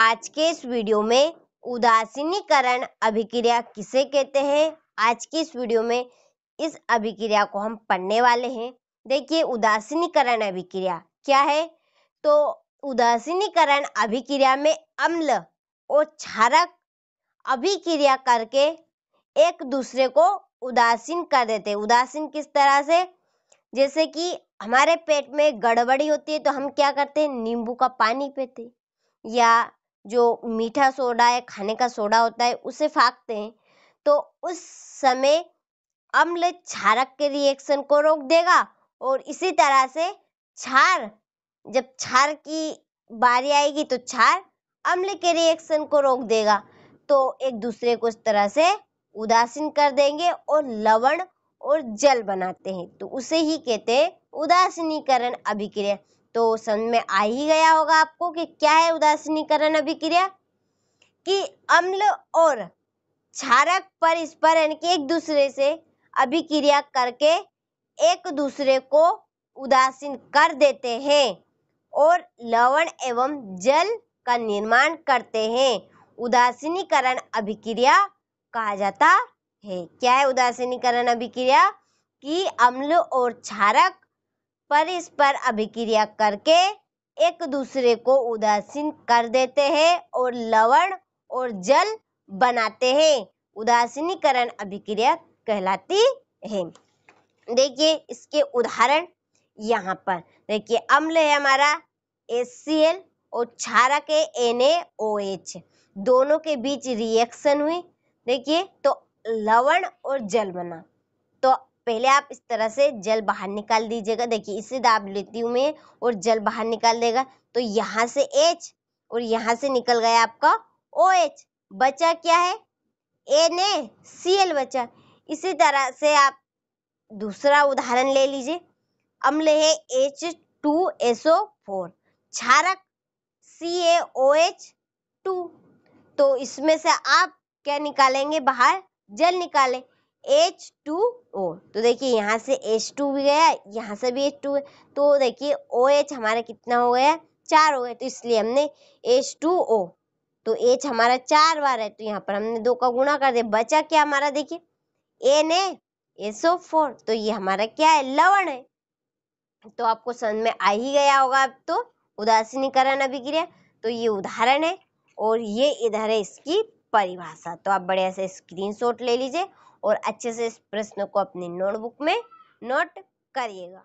आज के इस वीडियो में उदासीनीकरण अभिक्रिया किसे कहते हैं आज की इस वीडियो में इस अभिक्रिया को हम पढ़ने वाले हैं देखिए उदासीनीकरण अभिक्रिया क्या है तो उदासीनीकरण अभिक्रिया में अम्ल और क्षारक अभिक्रिया करके एक दूसरे को उदासीन कर देते हैं उदासीन किस तरह से जैसे कि हमारे पेट में गड़बड़ी होती है तो हम क्या करते हैं नींबू का पानी पीते या जो मीठा सोडा है खाने का सोडा होता है उसे फाकते हैं तो उस समय अम्ल क्षारक के रिएक्शन को रोक देगा और इसी तरह से क्षार जब क्षार की बारी आएगी तो क्षार अम्ल के रिएक्शन को रोक देगा तो एक दूसरे को इस तरह से उदासीन कर देंगे और लवण और जल बनाते हैं तो उसे ही कहते हैं उदासीनीकरण अभिक्रिया तो समझ में आ ही गया होगा आपको कि क्या है उदासीनीकरण अभिक्रिया कि अम्ल और क्षारक पर इस पर यानी कि एक दूसरे से अभिक्रिया करके एक दूसरे को उदासीन कर देते हैं और लवण एवं जल का निर्माण करते हैं उदासीनीकरण अभिक्रिया कहा जाता है क्या है उदासीनीकरण अभिक्रिया कि अम्ल और क्षारक परस्पर अभिक्रिया करके एक दूसरे को उदासीन कर देते हैं और लवण और जल बनाते हैं उदासीनीकरण अभिक्रिया कहलाती है देखिए इसके उदाहरण यहाँ पर देखिए अम्ल है हमारा एच और क्षारक है एन दोनों के बीच रिएक्शन हुई देखिए तो लवण और जल बना तो पहले आप इस तरह से जल बाहर निकाल दीजिएगा देखिए इसे दाब लेती हूँ मैं और जल बाहर निकाल देगा तो यहाँ से एच और यहाँ से निकल गया आपका ओ एच बचा क्या है ए ने सी एल बचा इसी तरह से आप दूसरा उदाहरण ले लीजिए अम्ल है एच टू एसओ फोर क्षारक C A O H two तो इसमें से आप क्या निकालेंगे बाहर जल निकालें एच टू ओ तो देखिए यहाँ से एच टू भी गया यहाँ से भी एच टू तो देखिए ओ एच हमारा कितना हो गया चार हो गया तो इसलिए हमने एच टू ओ तो एच हमारा चार बार है तो यहाँ पर हमने दो का गुणा कर दिया बचा क्या हमारा देखिए N A S O four तो ये हमारा क्या है लवण है तो आपको समझ में आ ही गया होगा अब तो उदासीनीकरण अभिक्रिया तो ये उदाहरण है और ये इधर है इसकी परिभाषा तो आप बढ़िया से स्क्रीनशॉट ले लीजिए और अच्छे से इस प्रश्न को अपनी नोटबुक में नोट करिएगा